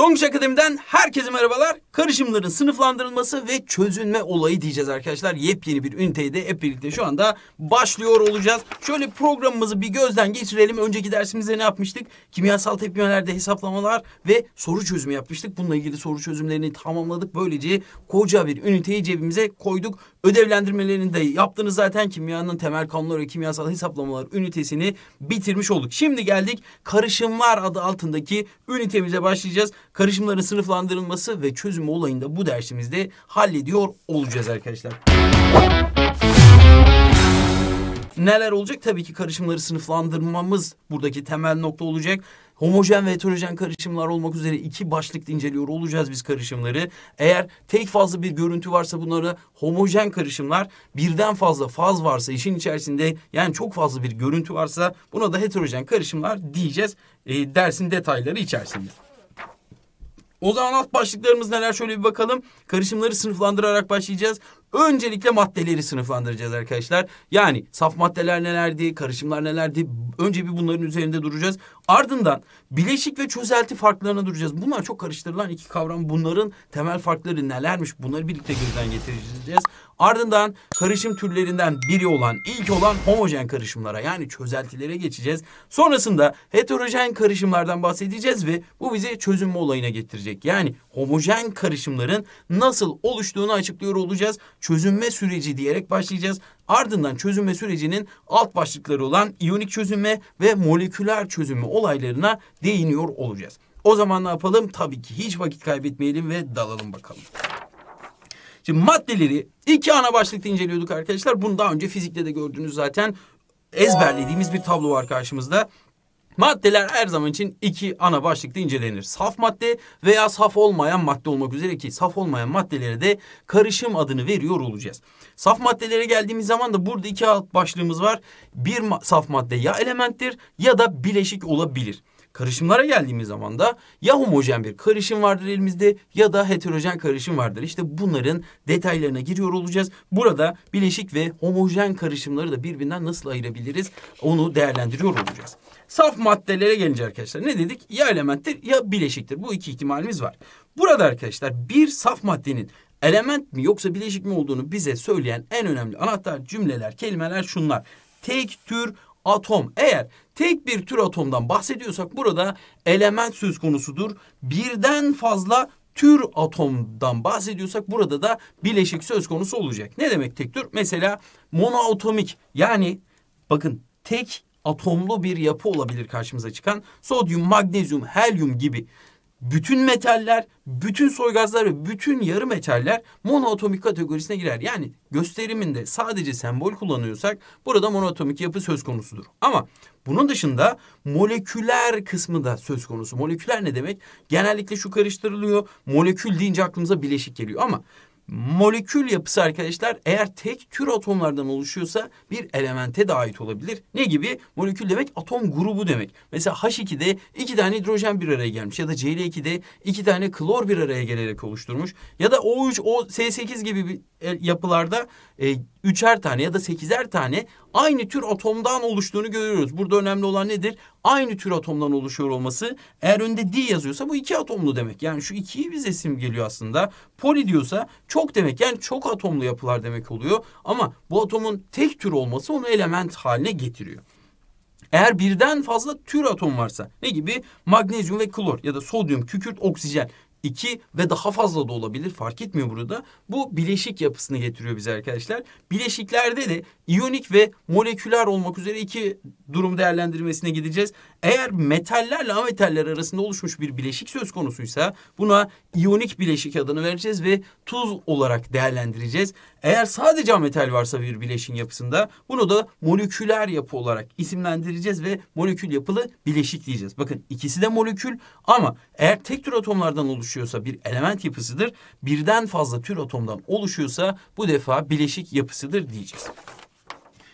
Dongç Akademi'den herkese merhabalar. Karışımların sınıflandırılması ve çözünme olayı diyeceğiz arkadaşlar. Yepyeni bir üniteyi de hep birlikte şu anda başlıyor olacağız. Şöyle programımızı bir gözden geçirelim. Önceki dersimizde ne yapmıştık? Kimyasal tepkimelerde hesaplamalar ve soru çözümü yapmıştık. Bununla ilgili soru çözümlerini tamamladık. Böylece koca bir üniteyi cebimize koyduk. Ödevlendirmelerini de yaptığınız zaten kimyanın temel kanunları, kimyasal hesaplamalar ünitesini bitirmiş olduk. Şimdi geldik karışımlar adı altındaki ünitemize başlayacağız. Karışımların sınıflandırılması ve çözüm olayında bu dersimizde hallediyor olacağız arkadaşlar. Neler olacak? Tabii ki karışımları sınıflandırmamız buradaki temel nokta olacak homojen ve heterojen karışımlar olmak üzere iki başlıkta inceliyor olacağız biz karışımları. Eğer tek fazla bir görüntü varsa bunlara homojen karışımlar, birden fazla faz varsa işin içerisinde yani çok fazla bir görüntü varsa buna da heterojen karışımlar diyeceğiz e, dersin detayları içerisinde. O zaman alt başlıklarımız neler şöyle bir bakalım. Karışımları sınıflandırarak başlayacağız. Öncelikle maddeleri sınıflandıracağız arkadaşlar. Yani saf maddeler nelerdi, karışımlar nelerdi. Önce bir bunların üzerinde duracağız. Ardından bileşik ve çözelti farklarına duracağız. Bunlar çok karıştırılan iki kavram. Bunların temel farkları nelermiş? Bunları birlikte gözden getireceğiz. Ardından karışım türlerinden biri olan, ilk olan homojen karışımlara yani çözeltilere geçeceğiz. Sonrasında heterojen karışımlardan bahsedeceğiz ve bu bizi çözünme olayına getirecek. Yani homojen karışımların nasıl oluştuğunu açıklıyor olacağız. Çözünme süreci diyerek başlayacağız. Ardından çözünme sürecinin alt başlıkları olan iyonik çözünme ve moleküler çözünme olaylarına değiniyor olacağız. O zaman ne yapalım? Tabii ki hiç vakit kaybetmeyelim ve dalalım bakalım. Şimdi maddeleri iki ana başlıkta inceliyorduk arkadaşlar. Bunu daha önce fizikte de gördünüz zaten. Ezberlediğimiz bir tablo var karşımızda. Maddeler her zaman için iki ana başlıkta incelenir. Saf madde veya saf olmayan madde olmak üzere ki saf olmayan maddelere de karışım adını veriyor olacağız. Saf maddelere geldiğimiz zaman da burada iki alt başlığımız var. Bir saf madde ya elementtir ya da bileşik olabilir. Karışımlara geldiğimiz zaman da ya homojen bir karışım vardır elimizde ya da heterojen karışım vardır. İşte bunların detaylarına giriyor olacağız. Burada bileşik ve homojen karışımları da birbirinden nasıl ayırabiliriz onu değerlendiriyor olacağız. Saf maddelere gelince arkadaşlar ne dedik? Ya elementtir ya bileşiktir. Bu iki ihtimalimiz var. Burada arkadaşlar bir saf maddenin element mi yoksa bileşik mi olduğunu bize söyleyen en önemli anahtar cümleler, kelimeler şunlar. Tek tür atom. Eğer tek bir tür atomdan bahsediyorsak burada element söz konusudur. Birden fazla tür atomdan bahsediyorsak burada da bileşik söz konusu olacak. Ne demek tek tür? Mesela monoatomik yani bakın tek atomlu bir yapı olabilir karşımıza çıkan. Sodyum, magnezyum, helyum gibi bütün metaller, bütün soygazlar ve bütün yarı metaller monoatomik kategorisine girer. Yani gösteriminde sadece sembol kullanıyorsak burada monoatomik yapı söz konusudur. Ama bunun dışında moleküler kısmı da söz konusu. Moleküler ne demek? Genellikle şu karıştırılıyor. Molekül deyince aklımıza bileşik geliyor ama Molekül yapısı arkadaşlar eğer tek tür atomlardan oluşuyorsa bir elemente de ait olabilir. Ne gibi? Molekül demek atom grubu demek. Mesela H2'de iki tane hidrojen bir araya gelmiş ya da Cl2'de iki tane klor bir araya gelerek oluşturmuş. Ya da O3, O8 gibi bir e, yapılarda e, üçer tane ya da sekizer tane aynı tür atomdan oluştuğunu görüyoruz. Burada önemli olan nedir? Aynı tür atomdan oluşuyor olması. Eğer önde di yazıyorsa bu iki atomlu demek. Yani şu ikiyi biz esim geliyor aslında. Poli diyorsa çok demek. Yani çok atomlu yapılar demek oluyor. Ama bu atomun tek tür olması onu element haline getiriyor. Eğer birden fazla tür atom varsa ne gibi magnezyum ve klor ya da sodyum, kükürt, oksijen iki ve daha fazla da olabilir fark etmiyor burada. Bu bileşik yapısını getiriyor bize arkadaşlar. Bileşiklerde de iyonik ve moleküler olmak üzere iki durum değerlendirmesine gideceğiz. Eğer metallerle ametaller arasında oluşmuş bir bileşik söz konusuysa buna iyonik bileşik adını vereceğiz ve tuz olarak değerlendireceğiz. Eğer sadece ametal varsa bir bileşin yapısında bunu da moleküler yapı olarak isimlendireceğiz ve molekül yapılı bileşik diyeceğiz. Bakın ikisi de molekül ama eğer tek tür atomlardan oluşmuş oluşuyorsa bir element yapısıdır. Birden fazla tür atomdan oluşuyorsa bu defa bileşik yapısıdır diyeceğiz.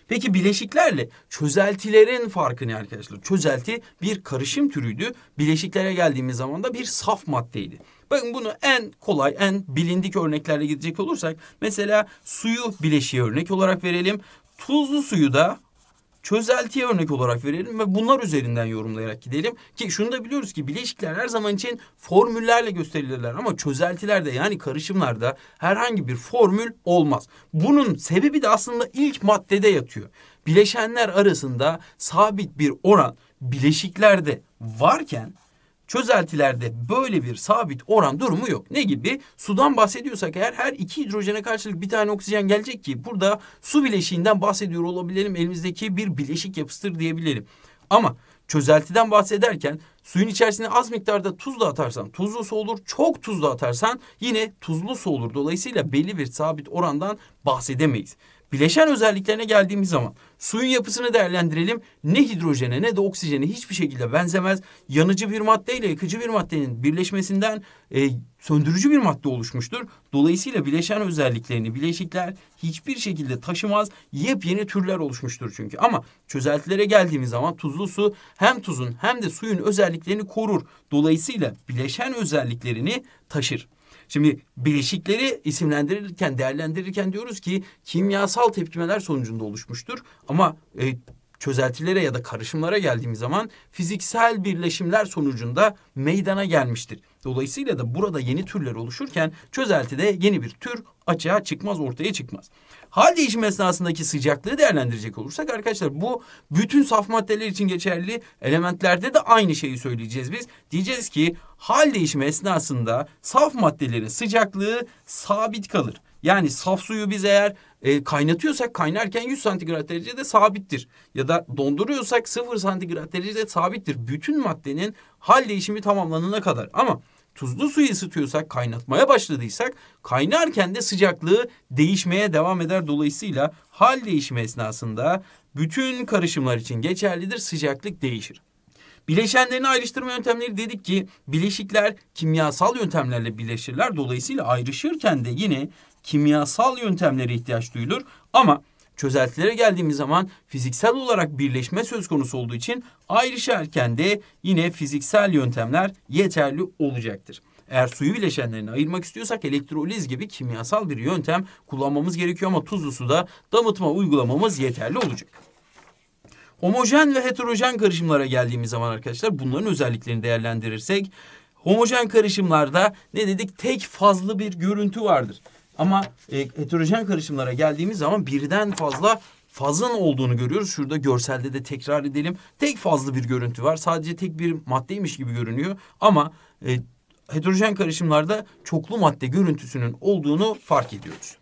Peki bileşiklerle çözeltilerin farkı ne arkadaşlar? Çözelti bir karışım türüydü. Bileşiklere geldiğimiz zaman da bir saf maddeydi. Bakın bunu en kolay, en bilindik örneklerle gidecek olursak mesela suyu bileşiği örnek olarak verelim. Tuzlu suyu da çözeltiye örnek olarak verelim ve bunlar üzerinden yorumlayarak gidelim. Ki şunu da biliyoruz ki bileşikler her zaman için formüllerle gösterilirler ama çözeltilerde yani karışımlarda herhangi bir formül olmaz. Bunun sebebi de aslında ilk maddede yatıyor. Bileşenler arasında sabit bir oran bileşiklerde varken çözeltilerde böyle bir sabit oran durumu yok. Ne gibi? Sudan bahsediyorsak eğer her iki hidrojene karşılık bir tane oksijen gelecek ki burada su bileşiğinden bahsediyor olabilirim, Elimizdeki bir bileşik yapısıdır diyebilirim. Ama çözeltiden bahsederken suyun içerisine az miktarda tuz da atarsan tuzlu su olur. Çok tuz da atarsan yine tuzlu su olur. Dolayısıyla belli bir sabit orandan bahsedemeyiz. Bileşen özelliklerine geldiğimiz zaman suyun yapısını değerlendirelim. Ne hidrojene ne de oksijene hiçbir şekilde benzemez. Yanıcı bir madde ile yakıcı bir maddenin birleşmesinden e, söndürücü bir madde oluşmuştur. Dolayısıyla bileşen özelliklerini bileşikler hiçbir şekilde taşımaz. Yepyeni türler oluşmuştur çünkü. Ama çözeltilere geldiğimiz zaman tuzlu su hem tuzun hem de suyun özelliklerini korur. Dolayısıyla bileşen özelliklerini taşır. Şimdi bileşikleri isimlendirirken, değerlendirirken diyoruz ki kimyasal tepkimeler sonucunda oluşmuştur. Ama e, çözeltilere ya da karışımlara geldiğimiz zaman fiziksel birleşimler sonucunda meydana gelmiştir. Dolayısıyla da burada yeni türler oluşurken çözeltide yeni bir tür açığa çıkmaz, ortaya çıkmaz. Hal değişimi esnasındaki sıcaklığı değerlendirecek olursak arkadaşlar bu bütün saf maddeler için geçerli elementlerde de aynı şeyi söyleyeceğiz biz. Diyeceğiz ki hal değişimi esnasında saf maddelerin sıcaklığı sabit kalır. Yani saf suyu biz eğer e, kaynatıyorsak kaynarken 100 santigrat derecede sabittir. Ya da donduruyorsak 0 santigrat derecede sabittir. Bütün maddenin hal değişimi tamamlanana kadar. Ama tuzlu suyu ısıtıyorsak, kaynatmaya başladıysak kaynarken de sıcaklığı değişmeye devam eder. Dolayısıyla hal değişimi esnasında bütün karışımlar için geçerlidir. Sıcaklık değişir. Bileşenlerini ayrıştırma yöntemleri dedik ki bileşikler kimyasal yöntemlerle birleşirler. Dolayısıyla ayrışırken de yine kimyasal yöntemlere ihtiyaç duyulur. Ama Çözeltilere geldiğimiz zaman fiziksel olarak birleşme söz konusu olduğu için ayrışarken de yine fiziksel yöntemler yeterli olacaktır. Eğer suyu bileşenlerini ayırmak istiyorsak elektroliz gibi kimyasal bir yöntem kullanmamız gerekiyor ama tuzlu suda damıtma uygulamamız yeterli olacak. Homojen ve heterojen karışımlara geldiğimiz zaman arkadaşlar bunların özelliklerini değerlendirirsek homojen karışımlarda ne dedik tek fazlı bir görüntü vardır. Ama e, heterojen karışımlara geldiğimiz zaman birden fazla fazın olduğunu görüyoruz. Şurada görselde de tekrar edelim. Tek fazlı bir görüntü var. Sadece tek bir maddeymiş gibi görünüyor. Ama e, heterojen karışımlarda çoklu madde görüntüsünün olduğunu fark ediyoruz.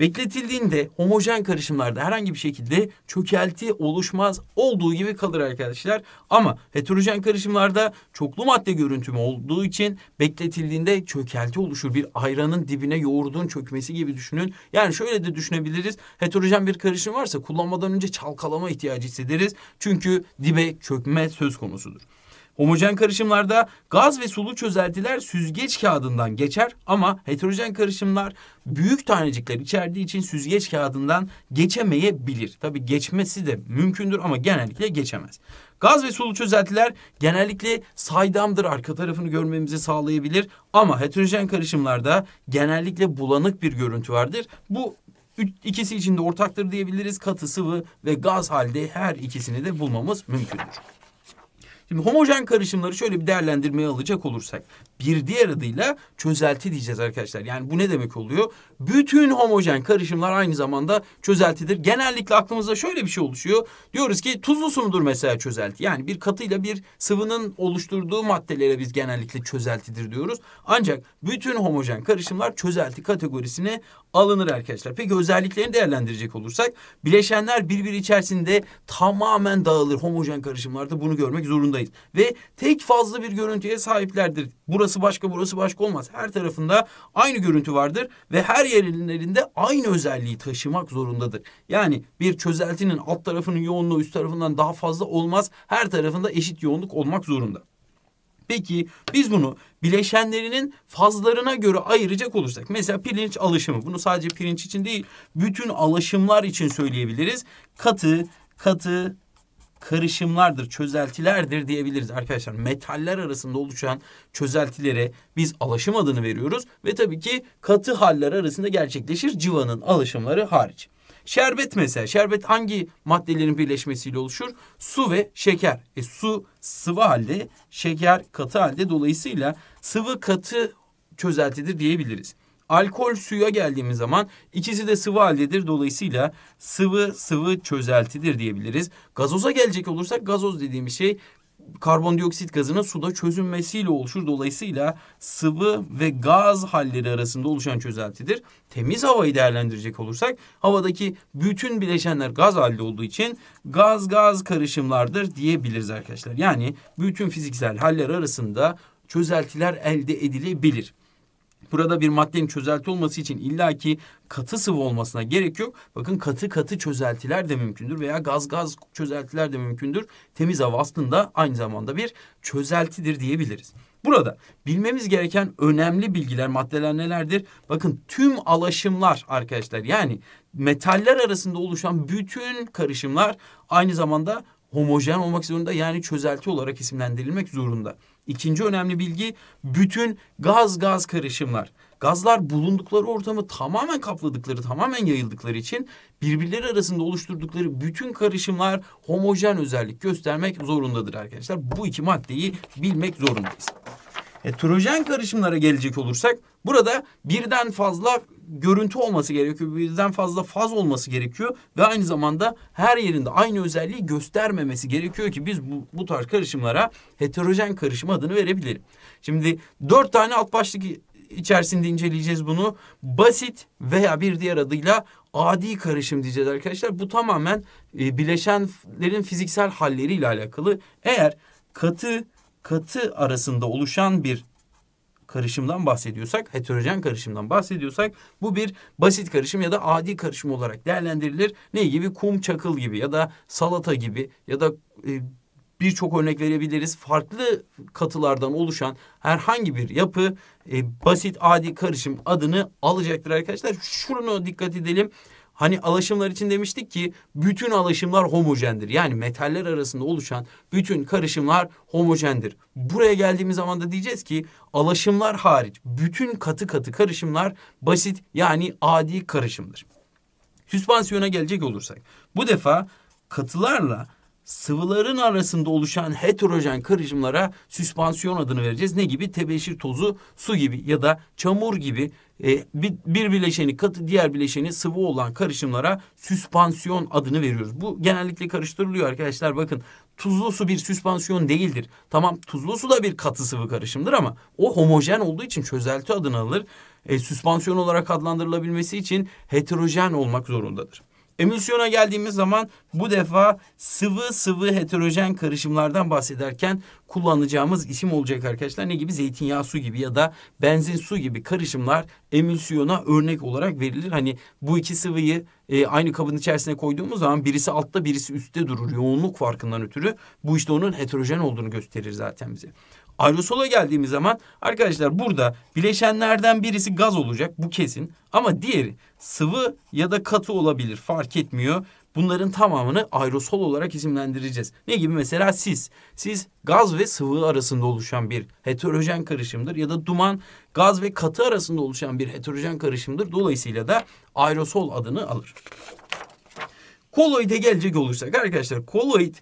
Bekletildiğinde homojen karışımlarda herhangi bir şekilde çökelti oluşmaz olduğu gibi kalır arkadaşlar. Ama heterojen karışımlarda çoklu madde görüntümü olduğu için bekletildiğinde çökelti oluşur. Bir ayranın dibine yoğurduğun çökmesi gibi düşünün. Yani şöyle de düşünebiliriz. Heterojen bir karışım varsa kullanmadan önce çalkalama ihtiyacı hissederiz. Çünkü dibe çökme söz konusudur. Homojen karışımlarda gaz ve sulu çözeltiler süzgeç kağıdından geçer ama heterojen karışımlar büyük tanecikler içerdiği için süzgeç kağıdından geçemeyebilir. Tabi geçmesi de mümkündür ama genellikle geçemez. Gaz ve sulu çözeltiler genellikle saydamdır arka tarafını görmemizi sağlayabilir ama heterojen karışımlarda genellikle bulanık bir görüntü vardır. Bu ikisi içinde ortaktır diyebiliriz. Katı, sıvı ve gaz halde her ikisini de bulmamız mümkündür. Şimdi homojen karışımları şöyle bir değerlendirmeye alacak olursak bir diğer adıyla çözelti diyeceğiz arkadaşlar. Yani bu ne demek oluyor? Bütün homojen karışımlar aynı zamanda çözeltidir. Genellikle aklımızda şöyle bir şey oluşuyor. Diyoruz ki tuzlu mesela çözelti. Yani bir katıyla bir sıvının oluşturduğu maddelere biz genellikle çözeltidir diyoruz. Ancak bütün homojen karışımlar çözelti kategorisine alınır arkadaşlar. Peki özelliklerini değerlendirecek olursak bileşenler birbiri içerisinde tamamen dağılır. Homojen karışımlarda bunu görmek zorundayız. Ve tek fazla bir görüntüye sahiplerdir. Burası başka burası başka olmaz. Her tarafında aynı görüntü vardır ve her yerinin elinde aynı özelliği taşımak zorundadır. Yani bir çözeltinin alt tarafının yoğunluğu üst tarafından daha fazla olmaz. Her tarafında eşit yoğunluk olmak zorunda. Peki biz bunu bileşenlerinin fazlarına göre ayıracak olursak. Mesela pirinç alışımı. Bunu sadece pirinç için değil bütün alışımlar için söyleyebiliriz. Katı, katı, karışımlardır, çözeltilerdir diyebiliriz arkadaşlar. Metaller arasında oluşan çözeltilere biz alaşım adını veriyoruz ve tabii ki katı haller arasında gerçekleşir civanın alışımları hariç. Şerbet mesela. Şerbet hangi maddelerin birleşmesiyle oluşur? Su ve şeker. E, su sıvı halde, şeker katı halde. Dolayısıyla sıvı katı çözeltidir diyebiliriz. Alkol suya geldiğimiz zaman ikisi de sıvı haldedir. Dolayısıyla sıvı sıvı çözeltidir diyebiliriz. Gazoza gelecek olursak gazoz dediğimiz şey karbondioksit gazının suda çözünmesiyle oluşur. Dolayısıyla sıvı ve gaz halleri arasında oluşan çözeltidir. Temiz havayı değerlendirecek olursak havadaki bütün bileşenler gaz halde olduğu için gaz gaz karışımlardır diyebiliriz arkadaşlar. Yani bütün fiziksel haller arasında çözeltiler elde edilebilir. Burada bir maddenin çözelti olması için illaki katı sıvı olmasına gerek yok. Bakın katı katı çözeltiler de mümkündür veya gaz gaz çözeltiler de mümkündür. Temiz hava aslında aynı zamanda bir çözeltidir diyebiliriz. Burada bilmemiz gereken önemli bilgiler, maddeler nelerdir? Bakın tüm alaşımlar arkadaşlar yani metaller arasında oluşan bütün karışımlar aynı zamanda homojen olmak zorunda yani çözelti olarak isimlendirilmek zorunda. İkinci önemli bilgi bütün gaz gaz karışımlar. Gazlar bulundukları ortamı tamamen kapladıkları, tamamen yayıldıkları için birbirleri arasında oluşturdukları bütün karışımlar homojen özellik göstermek zorundadır arkadaşlar. Bu iki maddeyi bilmek zorundayız. E, trojen karışımlara gelecek olursak burada birden fazla görüntü olması gerekiyor. Birden fazla faz olması gerekiyor ve aynı zamanda her yerinde aynı özelliği göstermemesi gerekiyor ki biz bu, bu tarz karışımlara heterojen karışım adını verebilelim. Şimdi dört tane alt başlık içerisinde inceleyeceğiz bunu. Basit veya bir diğer adıyla adi karışım diyeceğiz arkadaşlar. Bu tamamen e, bileşenlerin fiziksel halleriyle alakalı. Eğer katı katı arasında oluşan bir karışımdan bahsediyorsak, heterojen karışımdan bahsediyorsak bu bir basit karışım ya da adi karışım olarak değerlendirilir. Ne gibi? Kum çakıl gibi ya da salata gibi ya da e, birçok örnek verebiliriz. Farklı katılardan oluşan herhangi bir yapı e, basit adi karışım adını alacaktır arkadaşlar. Şuna dikkat edelim. Hani alaşımlar için demiştik ki bütün alaşımlar homojendir. Yani metaller arasında oluşan bütün karışımlar homojendir. Buraya geldiğimiz zaman da diyeceğiz ki alaşımlar hariç bütün katı katı karışımlar basit yani adi karışımdır. Süspansiyona gelecek olursak bu defa katılarla sıvıların arasında oluşan heterojen karışımlara süspansiyon adını vereceğiz. Ne gibi? Tebeşir tozu, su gibi ya da çamur gibi e, bir, bir bileşeni katı diğer bileşeni sıvı olan karışımlara süspansiyon adını veriyoruz. Bu genellikle karıştırılıyor arkadaşlar bakın. Tuzlu su bir süspansiyon değildir. Tamam tuzlu su da bir katı sıvı karışımdır ama o homojen olduğu için çözelti adını alır. E, süspansiyon olarak adlandırılabilmesi için heterojen olmak zorundadır. Emülsiyona geldiğimiz zaman bu defa sıvı sıvı heterojen karışımlardan bahsederken kullanacağımız isim olacak arkadaşlar. Ne gibi? Zeytinyağı su gibi ya da benzin su gibi karışımlar emülsiyona örnek olarak verilir. Hani bu iki sıvıyı e, aynı kabın içerisine koyduğumuz zaman birisi altta birisi üstte durur. Yoğunluk farkından ötürü bu işte onun heterojen olduğunu gösterir zaten bize. Aerosola geldiğimiz zaman arkadaşlar burada bileşenlerden birisi gaz olacak bu kesin. Ama diğeri sıvı ya da katı olabilir fark etmiyor. Bunların tamamını aerosol olarak isimlendireceğiz. Ne gibi mesela sis. Sis gaz ve sıvı arasında oluşan bir heterojen karışımdır ya da duman gaz ve katı arasında oluşan bir heterojen karışımdır. Dolayısıyla da aerosol adını alır. Koloide gelecek olursak arkadaşlar koloid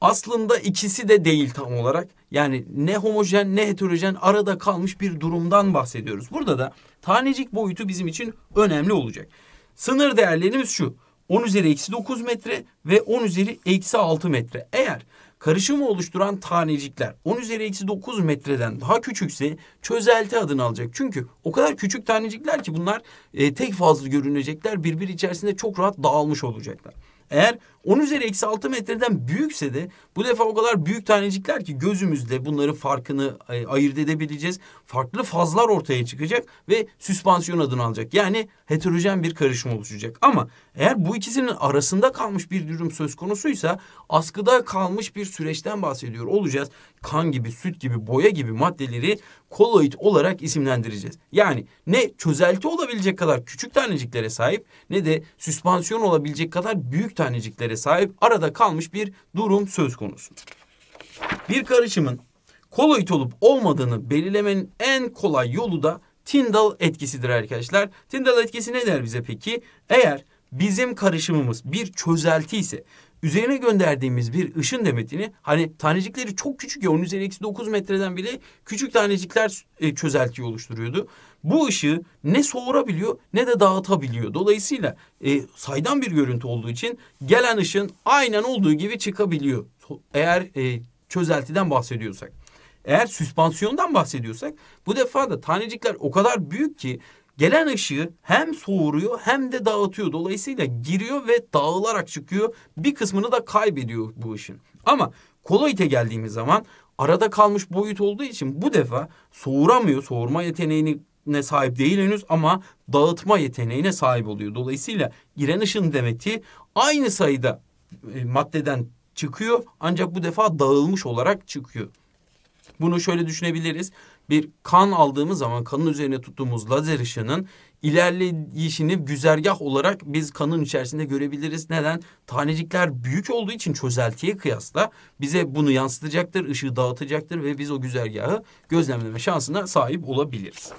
aslında ikisi de değil tam olarak. Yani ne homojen ne heterojen arada kalmış bir durumdan bahsediyoruz. Burada da tanecik boyutu bizim için önemli olacak. Sınır değerlerimiz şu. 10 üzeri eksi 9 metre ve 10 üzeri eksi 6 metre. Eğer karışımı oluşturan tanecikler 10 üzeri eksi 9 metreden daha küçükse çözelti adını alacak. Çünkü o kadar küçük tanecikler ki bunlar e, tek fazla görünecekler. Birbiri içerisinde çok rahat dağılmış olacaklar. Eğer 10 üzeri eksi 6 metreden büyükse de bu defa o kadar büyük tanecikler ki gözümüzle bunların farkını e, ayırt edebileceğiz. Farklı fazlar ortaya çıkacak ve süspansiyon adını alacak. Yani heterojen bir karışım oluşacak. Ama eğer bu ikisinin arasında kalmış bir durum söz konusuysa askıda kalmış bir süreçten bahsediyor olacağız. Kan gibi, süt gibi, boya gibi maddeleri koloid olarak isimlendireceğiz. Yani ne çözelti olabilecek kadar küçük taneciklere sahip ne de süspansiyon olabilecek kadar büyük taneciklere sahip arada kalmış bir durum söz konusu. Bir karışımın koloid olup olmadığını belirlemenin en kolay yolu da Tyndall etkisidir arkadaşlar. Tyndall etkisi ne der bize peki? Eğer bizim karışımımız bir çözelti ise üzerine gönderdiğimiz bir ışın demetini hani tanecikleri çok küçük ya 10 üzeri 9 metreden bile küçük tanecikler e, çözeltiyi oluşturuyordu bu ışığı ne soğurabiliyor ne de dağıtabiliyor. Dolayısıyla e, saydam bir görüntü olduğu için gelen ışın aynen olduğu gibi çıkabiliyor. Eğer e, çözeltiden bahsediyorsak. Eğer süspansiyondan bahsediyorsak bu defa da tanecikler o kadar büyük ki gelen ışığı hem soğuruyor hem de dağıtıyor. Dolayısıyla giriyor ve dağılarak çıkıyor. Bir kısmını da kaybediyor bu ışın. Ama koloite geldiğimiz zaman arada kalmış boyut olduğu için bu defa soğuramıyor. Soğurma yeteneğini ne sahip değil henüz ama dağıtma yeteneğine sahip oluyor. Dolayısıyla giren ışın demeti aynı sayıda e, maddeden çıkıyor ancak bu defa dağılmış olarak çıkıyor. Bunu şöyle düşünebiliriz. Bir kan aldığımız zaman kanın üzerine tuttuğumuz lazer ışının ilerleyişini güzergah olarak biz kanın içerisinde görebiliriz. Neden? Tanecikler büyük olduğu için çözeltiye kıyasla bize bunu yansıtacaktır, ışığı dağıtacaktır ve biz o güzergahı gözlemleme şansına sahip olabiliriz.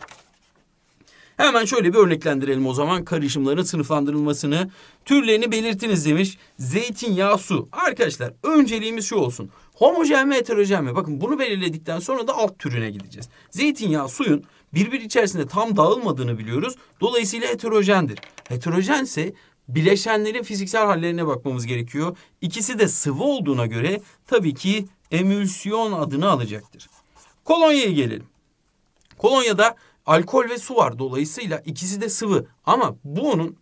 Hemen şöyle bir örneklendirelim o zaman karışımların sınıflandırılmasını. Türlerini belirtiniz demiş. Zeytinyağı su. Arkadaşlar önceliğimiz şu olsun. Homojen mi heterojen mi? Bakın bunu belirledikten sonra da alt türüne gideceğiz. Zeytinyağı suyun birbiri içerisinde tam dağılmadığını biliyoruz. Dolayısıyla heterojendir. Heterojense bileşenlerin fiziksel hallerine bakmamız gerekiyor. İkisi de sıvı olduğuna göre tabii ki emülsiyon adını alacaktır. Kolonya'ya gelelim. Kolonya'da alkol ve su var. Dolayısıyla ikisi de sıvı. Ama bu onun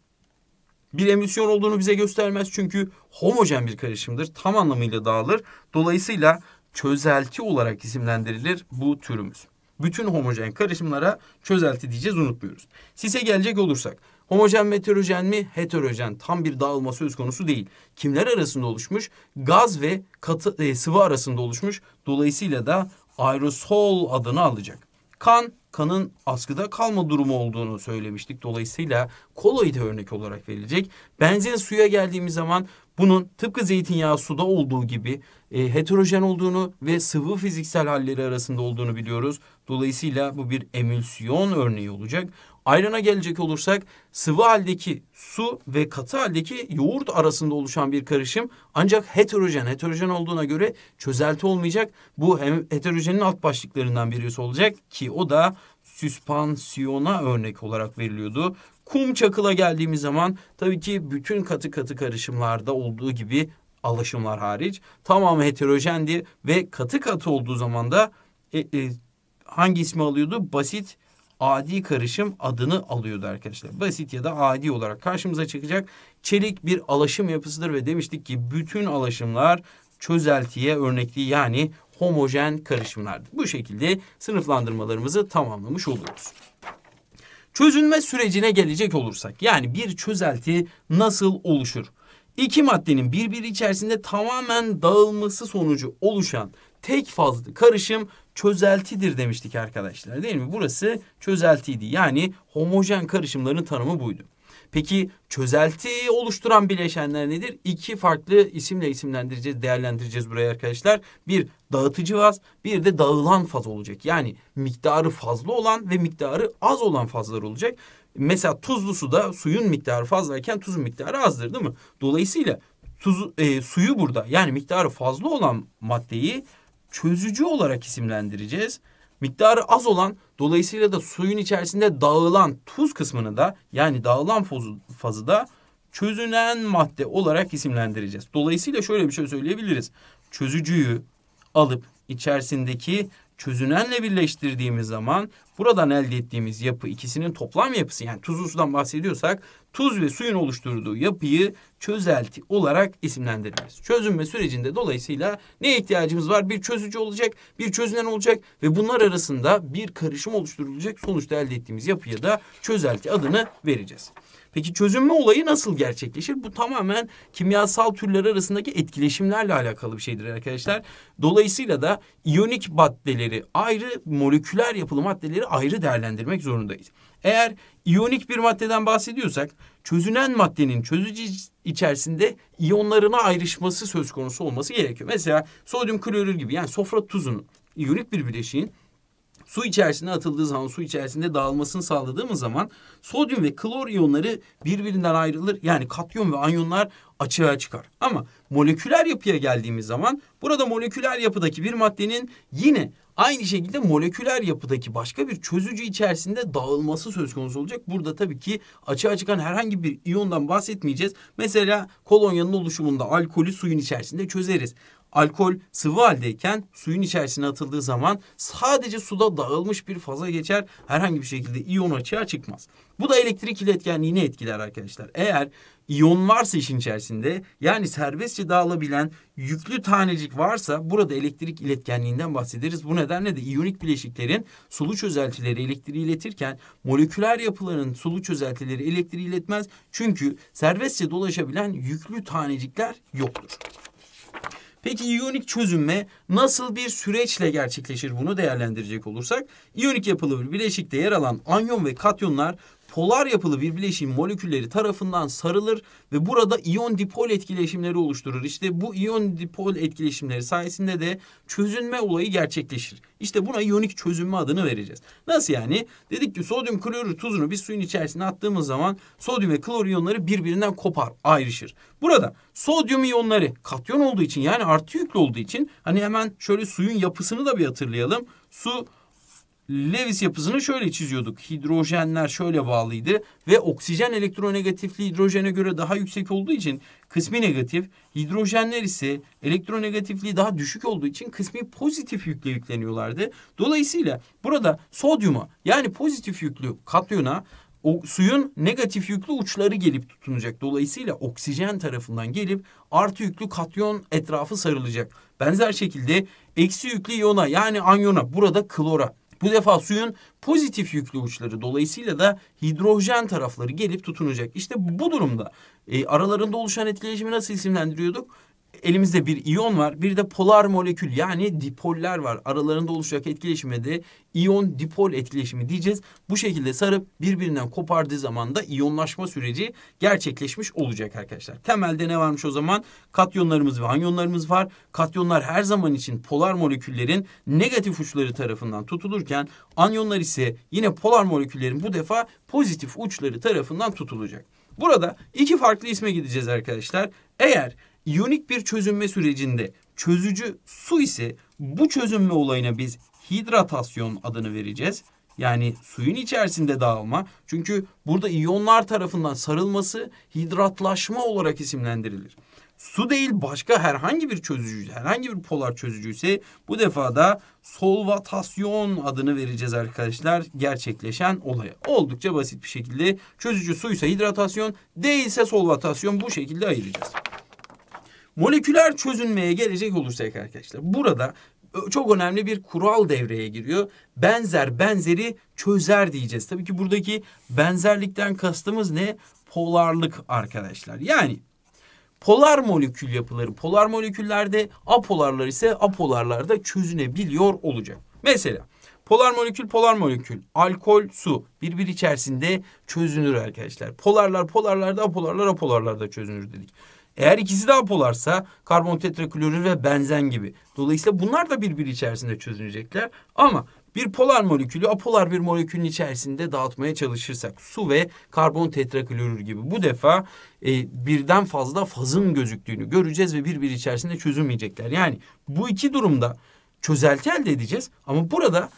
bir emisyon olduğunu bize göstermez. Çünkü homojen bir karışımdır. Tam anlamıyla dağılır. Dolayısıyla çözelti olarak isimlendirilir bu türümüz. Bütün homojen karışımlara çözelti diyeceğiz unutmuyoruz. Sise gelecek olursak homojen meteorojen mi heterojen tam bir dağılma söz konusu değil. Kimler arasında oluşmuş? Gaz ve katı, e, sıvı arasında oluşmuş. Dolayısıyla da aerosol adını alacak. Kan kanın askıda kalma durumu olduğunu söylemiştik. Dolayısıyla kolayı da örnek olarak verilecek. Benzin suya geldiğimiz zaman bunun tıpkı zeytinyağı suda olduğu gibi e, heterojen olduğunu ve sıvı fiziksel halleri arasında olduğunu biliyoruz. Dolayısıyla bu bir emülsiyon örneği olacak. Ayrana gelecek olursak sıvı haldeki su ve katı haldeki yoğurt arasında oluşan bir karışım ancak heterojen. Heterojen olduğuna göre çözelti olmayacak. Bu hem heterojenin alt başlıklarından birisi olacak ki o da süspansiyona örnek olarak veriliyordu. Kum çakıla geldiğimiz zaman tabii ki bütün katı katı karışımlarda olduğu gibi alaşımlar hariç tamamı heterojendi ve katı katı olduğu zaman da e, e, hangi ismi alıyordu? Basit adi karışım adını alıyordu arkadaşlar. Basit ya da adi olarak karşımıza çıkacak çelik bir alaşım yapısıdır ve demiştik ki bütün alaşımlar çözeltiye örnekli yani homojen karışımlardır. Bu şekilde sınıflandırmalarımızı tamamlamış oluyoruz. Çözünme sürecine gelecek olursak yani bir çözelti nasıl oluşur? İki maddenin birbiri içerisinde tamamen dağılması sonucu oluşan tek fazlı karışım çözeltidir demiştik arkadaşlar değil mi? Burası çözeltiydi yani homojen karışımların tanımı buydu. Peki çözelti oluşturan bileşenler nedir? İki farklı isimle isimlendireceğiz, değerlendireceğiz buraya arkadaşlar. Bir dağıtıcı faz, bir de dağılan faz olacak. Yani miktarı fazla olan ve miktarı az olan fazlar olacak. Mesela tuzlu suda suyun miktarı fazlayken tuzun miktarı azdır değil mi? Dolayısıyla tuz, e, suyu burada yani miktarı fazla olan maddeyi çözücü olarak isimlendireceğiz. Miktarı az olan dolayısıyla da suyun içerisinde dağılan tuz kısmını da yani dağılan fazı da çözünen madde olarak isimlendireceğiz. Dolayısıyla şöyle bir şey söyleyebiliriz. Çözücüyü alıp içerisindeki çözünenle birleştirdiğimiz zaman buradan elde ettiğimiz yapı ikisinin toplam yapısı yani tuzlu sudan bahsediyorsak tuz ve suyun oluşturduğu yapıyı çözelti olarak isimlendiririz. Çözünme sürecinde dolayısıyla ne ihtiyacımız var? Bir çözücü olacak, bir çözünen olacak ve bunlar arasında bir karışım oluşturulacak. Sonuçta elde ettiğimiz yapıya da çözelti adını vereceğiz. Peki çözünme olayı nasıl gerçekleşir? Bu tamamen kimyasal türler arasındaki etkileşimlerle alakalı bir şeydir arkadaşlar. Dolayısıyla da iyonik maddeleri ayrı, moleküler yapılı maddeleri ayrı değerlendirmek zorundayız. Eğer iyonik bir maddeden bahsediyorsak çözünen maddenin çözücü içerisinde iyonlarına ayrışması söz konusu olması gerekiyor. Mesela sodyum klorür gibi yani sofra tuzunun iyonik bir bileşiğin su içerisine atıldığı zaman su içerisinde dağılmasını sağladığımız zaman sodyum ve klor iyonları birbirinden ayrılır. Yani katyon ve anyonlar açığa çıkar. Ama moleküler yapıya geldiğimiz zaman burada moleküler yapıdaki bir maddenin yine Aynı şekilde moleküler yapıdaki başka bir çözücü içerisinde dağılması söz konusu olacak. Burada tabii ki açığa çıkan herhangi bir iyondan bahsetmeyeceğiz. Mesela kolonyanın oluşumunda alkolü suyun içerisinde çözeriz. Alkol sıvı haldeyken suyun içerisine atıldığı zaman sadece suda dağılmış bir faza geçer. Herhangi bir şekilde iyon açığa çıkmaz. Bu da elektrik iletkenliğini etkiler arkadaşlar. Eğer iyon varsa işin içerisinde yani serbestçe dağılabilen yüklü tanecik varsa burada elektrik iletkenliğinden bahsederiz. Bu nedenle de iyonik bileşiklerin sulu çözeltileri elektriği iletirken moleküler yapıların sulu çözeltileri elektriği iletmez. Çünkü serbestçe dolaşabilen yüklü tanecikler yoktur. Peki iyonik çözünme nasıl bir süreçle gerçekleşir bunu değerlendirecek olursak iyonik yapılı bir bileşikte yer alan anyon ve katyonlar polar yapılı bir bileşim molekülleri tarafından sarılır ve burada iyon dipol etkileşimleri oluşturur. İşte bu iyon dipol etkileşimleri sayesinde de çözünme olayı gerçekleşir. İşte buna iyonik çözünme adını vereceğiz. Nasıl yani? Dedik ki sodyum klorür tuzunu bir suyun içerisine attığımız zaman sodyum ve klor iyonları birbirinden kopar, ayrışır. Burada sodyum iyonları katyon olduğu için yani artı yüklü olduğu için hani hemen şöyle suyun yapısını da bir hatırlayalım. Su Lewis yapısını şöyle çiziyorduk. Hidrojenler şöyle bağlıydı ve oksijen elektronegatifliği hidrojene göre daha yüksek olduğu için kısmi negatif. Hidrojenler ise elektronegatifliği daha düşük olduğu için kısmi pozitif yükle yükleniyorlardı. Dolayısıyla burada sodyuma yani pozitif yüklü katyona o suyun negatif yüklü uçları gelip tutunacak. Dolayısıyla oksijen tarafından gelip artı yüklü katyon etrafı sarılacak. Benzer şekilde eksi yüklü iona yani anyona burada klora bu defa suyun pozitif yüklü uçları dolayısıyla da hidrojen tarafları gelip tutunacak. İşte bu durumda e, aralarında oluşan etkileşimi nasıl isimlendiriyorduk? elimizde bir iyon var. Bir de polar molekül yani dipoller var. Aralarında oluşacak etkileşime de iyon dipol etkileşimi diyeceğiz. Bu şekilde sarıp birbirinden kopardığı zaman da iyonlaşma süreci gerçekleşmiş olacak arkadaşlar. Temelde ne varmış o zaman? Katyonlarımız ve anyonlarımız var. Katyonlar her zaman için polar moleküllerin negatif uçları tarafından tutulurken anyonlar ise yine polar moleküllerin bu defa pozitif uçları tarafından tutulacak. Burada iki farklı isme gideceğiz arkadaşlar. Eğer İyonik bir çözünme sürecinde çözücü su ise bu çözünme olayına biz hidratasyon adını vereceğiz. Yani suyun içerisinde dağılma. Çünkü burada iyonlar tarafından sarılması hidratlaşma olarak isimlendirilir. Su değil başka herhangi bir çözücü, herhangi bir polar çözücü ise bu defa da solvatasyon adını vereceğiz arkadaşlar gerçekleşen olaya. Oldukça basit bir şekilde çözücü suysa hidratasyon değilse solvatasyon bu şekilde ayıracağız. Moleküler çözünmeye gelecek olursak arkadaşlar. Burada çok önemli bir kural devreye giriyor. Benzer benzeri çözer diyeceğiz. Tabii ki buradaki benzerlikten kastımız ne? Polarlık arkadaşlar. Yani polar molekül yapıları polar moleküllerde apolarlar ise apolarlarda çözünebiliyor olacak. Mesela polar molekül polar molekül alkol su birbiri içerisinde çözünür arkadaşlar. Polarlar polarlarda apolarlar apolarlarda çözünür dedik. Eğer ikisi de apolarsa karbon tetraklorür ve benzen gibi. Dolayısıyla bunlar da birbiri içerisinde çözünecekler. Ama bir polar molekülü apolar bir molekülün içerisinde dağıtmaya çalışırsak su ve karbon tetraklorür gibi bu defa e, birden fazla fazın gözüktüğünü göreceğiz ve birbiri içerisinde çözülmeyecekler. Yani bu iki durumda çözelti elde edeceğiz ama burada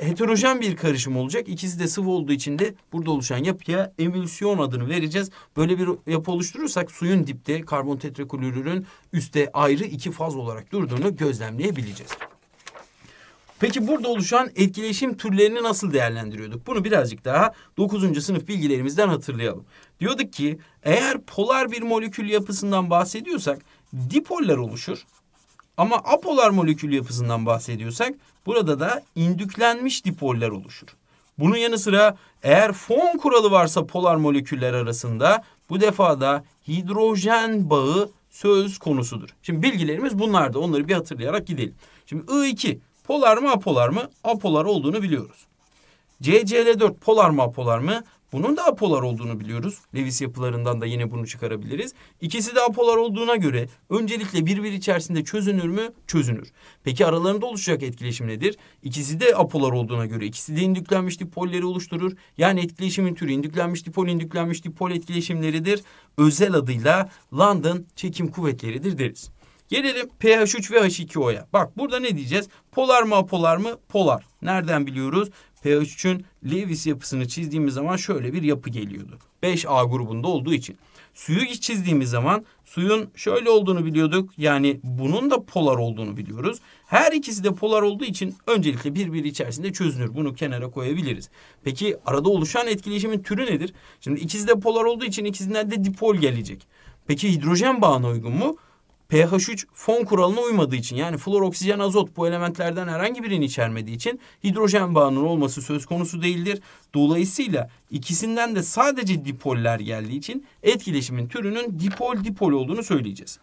heterojen bir karışım olacak. İkisi de sıvı olduğu için de burada oluşan yapıya emülsiyon adını vereceğiz. Böyle bir yapı oluşturursak suyun dipte karbon tetraklorürün üstte ayrı iki faz olarak durduğunu gözlemleyebileceğiz. Peki burada oluşan etkileşim türlerini nasıl değerlendiriyorduk? Bunu birazcık daha 9. sınıf bilgilerimizden hatırlayalım. Diyorduk ki eğer polar bir molekül yapısından bahsediyorsak dipoller oluşur. Ama apolar molekül yapısından bahsediyorsak burada da indüklenmiş dipoller oluşur. Bunun yanı sıra eğer fon kuralı varsa polar moleküller arasında bu defa da hidrojen bağı söz konusudur. Şimdi bilgilerimiz bunlardı. Onları bir hatırlayarak gidelim. Şimdi I2 polar mı apolar mı? Apolar olduğunu biliyoruz. CCl4 polar mı apolar mı? Bunun da apolar olduğunu biliyoruz. Lewis yapılarından da yine bunu çıkarabiliriz. İkisi de apolar olduğuna göre öncelikle birbiri içerisinde çözünür mü? Çözünür. Peki aralarında oluşacak etkileşim nedir? İkisi de apolar olduğuna göre ikisi de indüklenmiş dipolleri oluşturur. Yani etkileşimin türü indüklenmiş dipol, indüklenmiş dipol etkileşimleridir. Özel adıyla London çekim kuvvetleridir deriz. Gelelim pH3 ve H2O'ya. Bak burada ne diyeceğiz? Polar mı apolar mı? Polar. Nereden biliyoruz? pH3'ün Lewis yapısını çizdiğimiz zaman şöyle bir yapı geliyordu. 5A grubunda olduğu için. Suyu çizdiğimiz zaman suyun şöyle olduğunu biliyorduk. Yani bunun da polar olduğunu biliyoruz. Her ikisi de polar olduğu için öncelikle birbiri içerisinde çözünür. Bunu kenara koyabiliriz. Peki arada oluşan etkileşimin türü nedir? Şimdi ikisi de polar olduğu için ikisinden de dipol gelecek. Peki hidrojen bağına uygun mu? pH3 fon kuralına uymadığı için yani flor, oksijen, azot bu elementlerden herhangi birini içermediği için hidrojen bağının olması söz konusu değildir. Dolayısıyla ikisinden de sadece dipoller geldiği için etkileşimin türünün dipol dipol olduğunu söyleyeceğiz.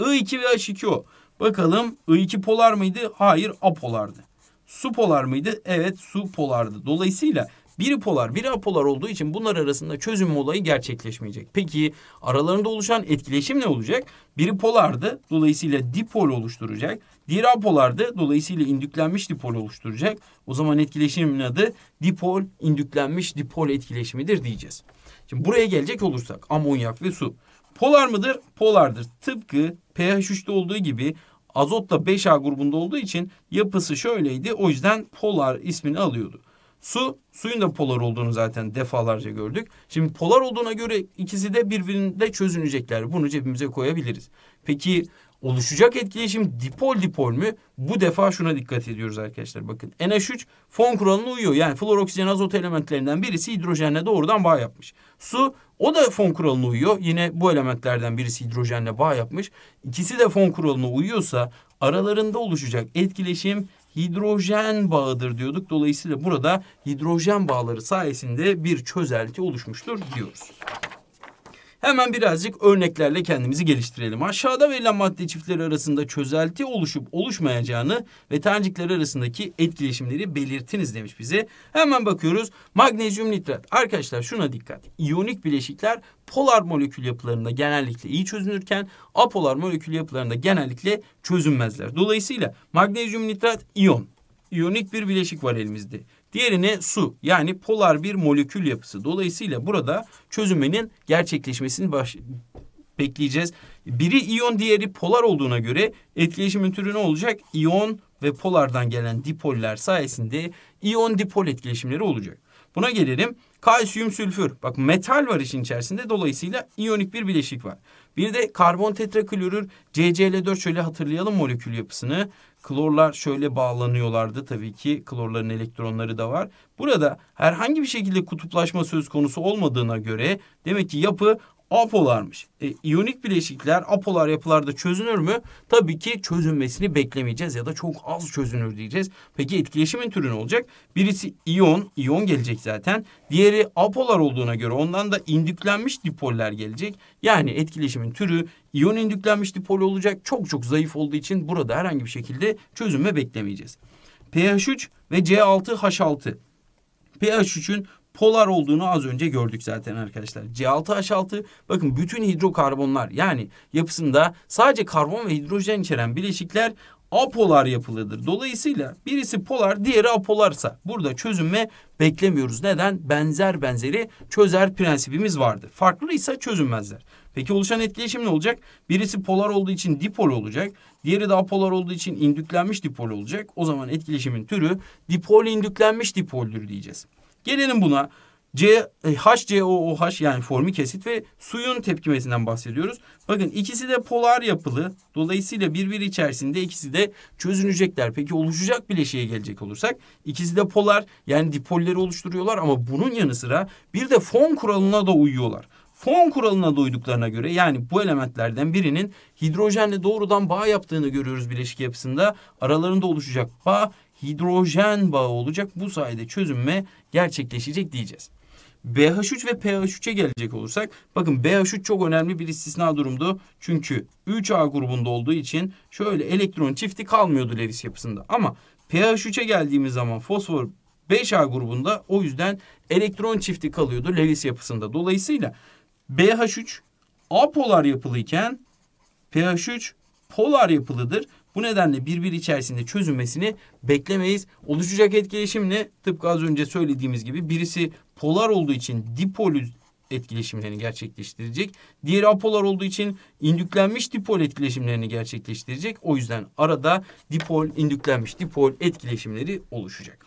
I2 ve H2O. Bakalım I2 polar mıydı? Hayır apolardı. Su polar mıydı? Evet su polardı. Dolayısıyla biri polar, biri apolar olduğu için bunlar arasında çözüm olayı gerçekleşmeyecek. Peki aralarında oluşan etkileşim ne olacak? Biri polardı, dolayısıyla dipol oluşturacak. Diğeri apolardı, dolayısıyla indüklenmiş dipol oluşturacak. O zaman etkileşimin adı dipol, indüklenmiş dipol etkileşimidir diyeceğiz. Şimdi buraya gelecek olursak amonyak ve su. Polar mıdır? Polardır. Tıpkı pH 3'te olduğu gibi azot da 5A grubunda olduğu için yapısı şöyleydi. O yüzden polar ismini alıyordu. Su, suyun da polar olduğunu zaten defalarca gördük. Şimdi polar olduğuna göre ikisi de birbirinde çözünecekler. Bunu cebimize koyabiliriz. Peki oluşacak etkileşim dipol dipol mü? Bu defa şuna dikkat ediyoruz arkadaşlar. Bakın NH3 fon kuralına uyuyor. Yani floroksijen azot elementlerinden birisi hidrojenle doğrudan bağ yapmış. Su o da fon kuralına uyuyor. Yine bu elementlerden birisi hidrojenle bağ yapmış. İkisi de fon kuralına uyuyorsa aralarında oluşacak etkileşim hidrojen bağıdır diyorduk. Dolayısıyla burada hidrojen bağları sayesinde bir çözelti oluşmuştur diyoruz. Hemen birazcık örneklerle kendimizi geliştirelim. Aşağıda verilen madde çiftleri arasında çözelti oluşup oluşmayacağını ve tanecikler arasındaki etkileşimleri belirtiniz demiş bize. Hemen bakıyoruz. Magnezyum nitrat. Arkadaşlar şuna dikkat. İyonik bileşikler polar molekül yapılarında genellikle iyi çözünürken apolar molekül yapılarında genellikle çözünmezler. Dolayısıyla magnezyum nitrat iyon. İyonik bir bileşik var elimizde. Diğerine su yani polar bir molekül yapısı. Dolayısıyla burada çözünmenin gerçekleşmesini baş bekleyeceğiz. Biri iyon diğeri polar olduğuna göre etkileşimin türü ne olacak? İyon ve polardan gelen dipoller sayesinde iyon dipol etkileşimleri olacak. Buna gelelim. Kalsiyum sülfür. Bak metal var işin içerisinde dolayısıyla iyonik bir bileşik var. Bir de karbon tetraklorür CCl4 şöyle hatırlayalım molekül yapısını. Klorlar şöyle bağlanıyorlardı tabii ki klorların elektronları da var. Burada herhangi bir şekilde kutuplaşma söz konusu olmadığına göre demek ki yapı apolarmış. E, iyonik bileşikler apolar yapılarda çözünür mü? Tabii ki çözünmesini beklemeyeceğiz ya da çok az çözünür diyeceğiz. Peki etkileşimin türü ne olacak? Birisi iyon, iyon gelecek zaten. Diğeri apolar olduğuna göre ondan da indüklenmiş dipoller gelecek. Yani etkileşimin türü iyon indüklenmiş dipol olacak. Çok çok zayıf olduğu için burada herhangi bir şekilde çözünme beklemeyeceğiz. pH 3 ve C6H6 pH 3'ün polar olduğunu az önce gördük zaten arkadaşlar. C6H6 bakın bütün hidrokarbonlar yani yapısında sadece karbon ve hidrojen içeren bileşikler apolar yapılıdır. Dolayısıyla birisi polar diğeri apolarsa burada çözünme beklemiyoruz. Neden? Benzer benzeri çözer prensibimiz vardır. Farklıysa çözünmezler. Peki oluşan etkileşim ne olacak? Birisi polar olduğu için dipol olacak. Diğeri de apolar olduğu için indüklenmiş dipol olacak. O zaman etkileşimin türü dipol indüklenmiş dipoldür diyeceğiz. Gelelim buna. C, HCOOH e, yani formik asit ve suyun tepkimesinden bahsediyoruz. Bakın ikisi de polar yapılı. Dolayısıyla birbiri içerisinde ikisi de çözünecekler. Peki oluşacak bileşiğe gelecek olursak ikisi de polar yani dipolleri oluşturuyorlar ama bunun yanı sıra bir de fon kuralına da uyuyorlar. Fon kuralına da uyduklarına göre yani bu elementlerden birinin hidrojenle doğrudan bağ yaptığını görüyoruz bileşik yapısında. Aralarında oluşacak bağ hidrojen bağı olacak. Bu sayede çözünme gerçekleşecek diyeceğiz. BH3 ve PH3'e gelecek olursak bakın BH3 çok önemli bir istisna durumdu. Çünkü 3A grubunda olduğu için şöyle elektron çifti kalmıyordu Lewis yapısında. Ama PH3'e geldiğimiz zaman fosfor 5A grubunda o yüzden elektron çifti kalıyordu Lewis yapısında. Dolayısıyla BH3 apolar yapılıyken PH3 polar yapılıdır. Bu nedenle birbiri içerisinde çözülmesini beklemeyiz. Oluşacak etkileşimle Tıpkı az önce söylediğimiz gibi birisi polar olduğu için dipolü etkileşimlerini gerçekleştirecek. Diğeri apolar olduğu için indüklenmiş dipol etkileşimlerini gerçekleştirecek. O yüzden arada dipol, indüklenmiş dipol etkileşimleri oluşacak.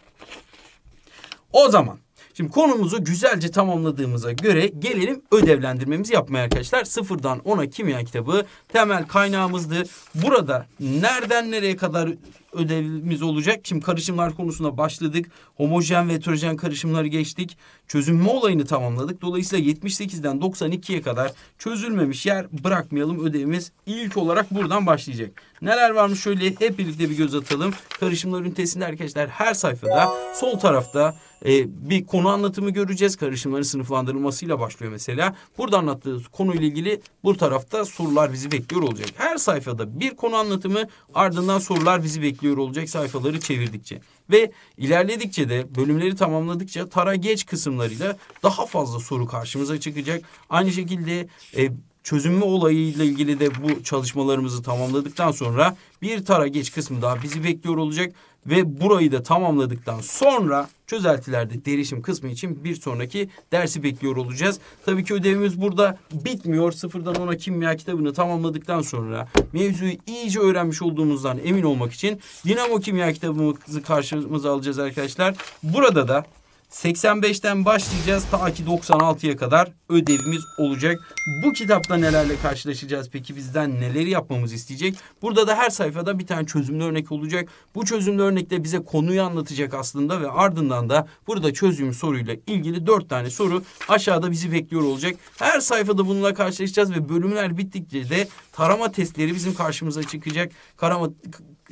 O zaman Şimdi konumuzu güzelce tamamladığımıza göre gelelim ödevlendirmemizi yapmaya arkadaşlar. Sıfırdan ona kimya kitabı temel kaynağımızdı. Burada nereden nereye kadar ödevimiz olacak. Şimdi karışımlar konusuna başladık. Homojen ve heterojen karışımları geçtik. Çözünme olayını tamamladık. Dolayısıyla 78'den 92'ye kadar çözülmemiş yer bırakmayalım. Ödevimiz ilk olarak buradan başlayacak. Neler varmış şöyle hep birlikte bir göz atalım. Karışımlar ünitesinde arkadaşlar her sayfada sol tarafta e, bir konu anlatımı göreceğiz. Karışımların sınıflandırılmasıyla başlıyor mesela. Burada anlattığı konuyla ilgili bu tarafta sorular bizi bekliyor olacak. Her sayfada bir konu anlatımı ardından sorular bizi bekliyor bekliyor olacak sayfaları çevirdikçe. Ve ilerledikçe de bölümleri tamamladıkça tara geç kısımlarıyla daha fazla soru karşımıza çıkacak. Aynı şekilde e, çözünme olayıyla ilgili de bu çalışmalarımızı tamamladıktan sonra bir tara geç kısmı daha bizi bekliyor olacak. Ve burayı da tamamladıktan sonra çözeltilerde derişim kısmı için bir sonraki dersi bekliyor olacağız. Tabii ki ödevimiz burada bitmiyor. Sıfırdan ona kimya kitabını tamamladıktan sonra mevzuyu iyice öğrenmiş olduğumuzdan emin olmak için Dinamo Kimya kitabımızı karşımıza alacağız arkadaşlar. Burada da 85'ten başlayacağız ta ki 96'ya kadar ödevimiz olacak. Bu kitapta nelerle karşılaşacağız peki bizden neleri yapmamız isteyecek? Burada da her sayfada bir tane çözümlü örnek olacak. Bu çözümlü örnekte bize konuyu anlatacak aslında ve ardından da burada çözüm soruyla ilgili dört tane soru aşağıda bizi bekliyor olacak. Her sayfada bununla karşılaşacağız ve bölümler bittikçe de tarama testleri bizim karşımıza çıkacak. Karama,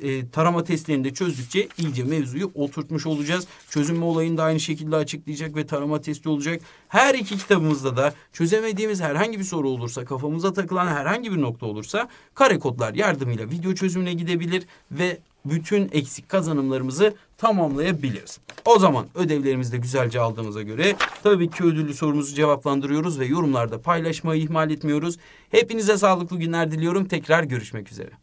e, tarama de çözdükçe iyice mevzuyu oturtmuş olacağız. Çözünme olayını da aynı şekilde açıklayacak ve tarama testi olacak. Her iki kitabımızda da çözemediğimiz herhangi bir soru olursa, kafamıza takılan herhangi bir nokta olursa kare kodlar yardımıyla video çözümüne gidebilir ve bütün eksik kazanımlarımızı tamamlayabiliriz. O zaman ödevlerimizi de güzelce aldığımıza göre tabii ki ödüllü sorumuzu cevaplandırıyoruz ve yorumlarda paylaşmayı ihmal etmiyoruz. Hepinize sağlıklı günler diliyorum. Tekrar görüşmek üzere.